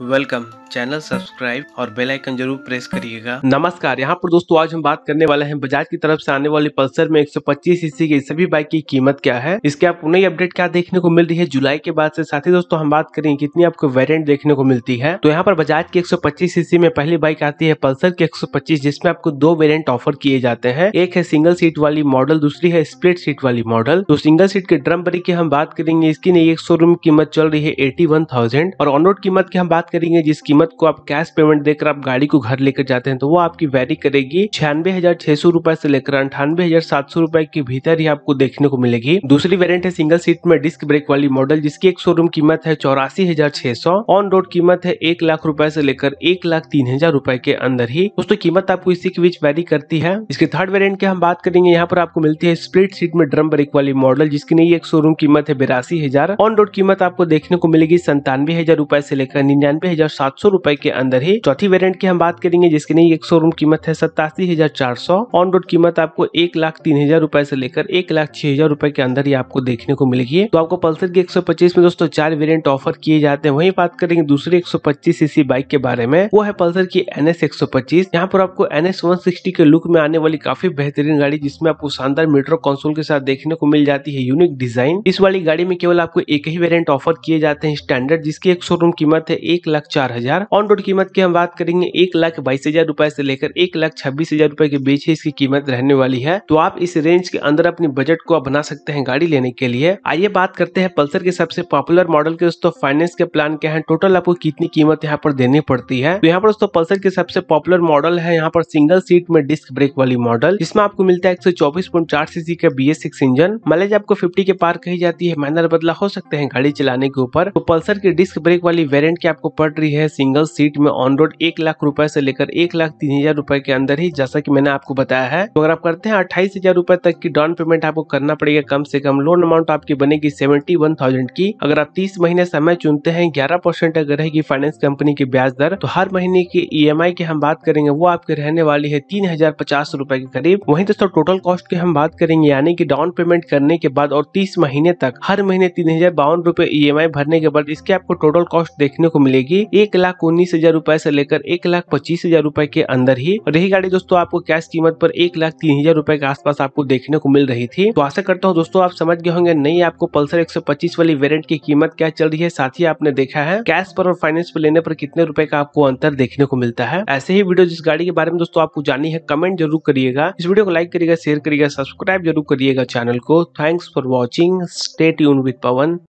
Welcome. Channel subscribe और bell icon जरूर press करिएगा नमस्कार यहाँ पर दोस्तों आज हम बात करने वाले हैं बजाज की तरफ से आने वाली पल्सर में 125 सीसी की सभी बाइक की कीमत क्या है इसके आपको नई अपडेट क्या देखने को मिल रही है जुलाई के बाद से साथ ही दोस्तों हम बात करेंगे कितनी आपको वेरियंट देखने को मिलती है तो यहाँ पर बजाज की एक सीसी में पहली बाइक आती है पल्सर की एक जिसमें आपको दो वेरियंट ऑफर किए जाते हैं एक है सिंगल सीट वाली मॉडल दूसरी है स्प्लिट सीट वाली मॉडल तो सिंगल सीट के ड्रम बरी की हम बात करेंगे इसकी नई एक सौ कीमत चल रही है एटी और ऑनरोड कीमत की हम बात करेंगे जिस कीमत कीमत को आप कैश पेमेंट देकर आप गाड़ी को घर लेकर जाते हैं तो वो आपकी वेरी करेगी छियानवे हजार छह सौ रूपए से लेकर अंठानवे हजार सात सौ रूपए के भीतर ही आपको देखने को मिलेगी दूसरी वेरियंट है सिंगल सीट में डिस्क ब्रेक वाली मॉडल जिसकी एक शोरूम कीमत है चौरासी हजार छह सौ ऑन रोड कीमत है एक लाख रूपये से लेकर एक लाख तीन हजार रूपए के अंदर ही दोस्तों कीमत आपको इसी के बीच वेरी करती है इसके थर्ड वेरियंट की हम बात करेंगे यहाँ पर आपको मिलती है स्प्लिट सीट में ड्रम ब्रेक वाली मॉडल जिसकी नई एक शोरूम कीमत है बिरासी हजार ऑन रोड कीमत आपको देखने को मिलेगी संतानवे हजार रूपए से लेकर निन्यानवे हजार सात सौ रूपए के अंदर ही चौथी वेरियंट की हम बात करेंगे जिसके लिए एक शोरूम कीमत है सत्तासी हजार चार सौ ऑन रोड कीमत आपको एक लाख तीन हजार रूपए से लेकर एक लाख छह हजार रूपए के अंदर ही आपको देखने को मिलेगी तो आपको पल्सर की एक सौ पच्चीस में दोस्तों चार वेरियंट ऑफर किए जाते हैं वही बात करेंगे दूसरी एक सौ पच्चीस सीसी बाइक के बारे में वो है पल्सर की एन एस एक सौ पच्चीस यहाँ पर आपको एन एस वन सिक्सटी के लुक में आने वाली काफी बेहतरीन गाड़ी जिसमें आपको शानदार मेट्रो कंसोल के साथ देखने को मिल जाती है यूनिक डिजाइन इस वाली गाड़ी में केवल आपको एक ही वेरियंट ऑफर किए जाते हैं स्टैंडर्ड जिसकी एक शोरूम कीमत है एक लाख चार हजार हजार ऑन रोड कीमत की हम बात करेंगे एक लाख बाईस हजार रूपए से लेकर एक लाख छब्बीस हजार रूपए के बीच ही इसकी कीमत रहने वाली है तो आप इस रेंज के अंदर अपने बजट को बना सकते हैं गाड़ी लेने के लिए आइए बात करते हैं पल्सर के सबसे पॉपुलर मॉडल के दोस्तों फाइनेंस के प्लान क्या है टोटल आपको कितनी कीमत यहाँ पर देनी पड़ती है तो यहाँ पर दोस्तों पल्सर के सबसे पॉपुलर मॉडल है यहाँ पर सिंगल सीट में डिस्क ब्रेक वाली मॉडल जिसमें आपको मिलता है एक सीसी का बी इंजन मलेज आपको फिफ्टी के पार कही जाती है माइनर बदला हो सकते हैं गाड़ी चलाने के ऊपर तो पल्सर की डिस्क ब्रेक वाली वेरियंट की आपको पड़ रही है सिंगल सिंगल सीट में ऑन रोड एक लाख रुपए से लेकर एक लाख तीन हजार रूपए के अंदर ही जैसा कि मैंने आपको बताया है तो अगर आप करते हैं अट्ठाईस हजार रूपए तक की डाउन पेमेंट आपको करना पड़ेगा कम से कम लोन तो अमाउंट आपकी बनेगी सेवेंटी वन थाउजेंड की अगर आप तीस महीने समय चुनते हैं ग्यारह परसेंट अगर रहेगी फाइनेंस कंपनी की ब्याज दर तो हर महीने की ई e की हम बात करेंगे वो आपके रहने वाली है तीन हजार पचास रूपए के करीब वही दोस्तों टोटल कॉस्ट की हम बात करेंगे यानी की डाउन पेमेंट करने के बाद और तीस महीने तक हर महीने तीन हजार बावन रूपए ई e भरने के बाद इसके आपको टोटल कॉस्ट देखने को मिलेगी एक लाख लाख उन्नीस हजार रुपए ऐसी लेकर एक लाख पच्चीस हजार रूपए के अंदर ही और यही गाड़ी दोस्तों आपको कैश कीमत पर एक लाख तीन हजार रुपए के आसपास आपको देखने को मिल रही थी तो आशा करता हूँ दोस्तों आप समझ गए होंगे नई आपको पल्सर एक वाली वेरियंट की कीमत क्या चल रही है साथ ही आपने देखा है कैश पर और फाइनेंस पर लेने पर कितने रूपए का आपको अंतर देखने को मिलता है ऐसे ही वीडियो जिस गाड़ी के बारे में दोस्तों आपको जानी है कमेंट जरूर करिएगा इस वीडियो को लाइक करिएगा शेयर करिएगा सब्सक्राइब जरूर करिएगा चैनल को थैंक्स फॉर वॉचिंग स्टेट यून विद पवन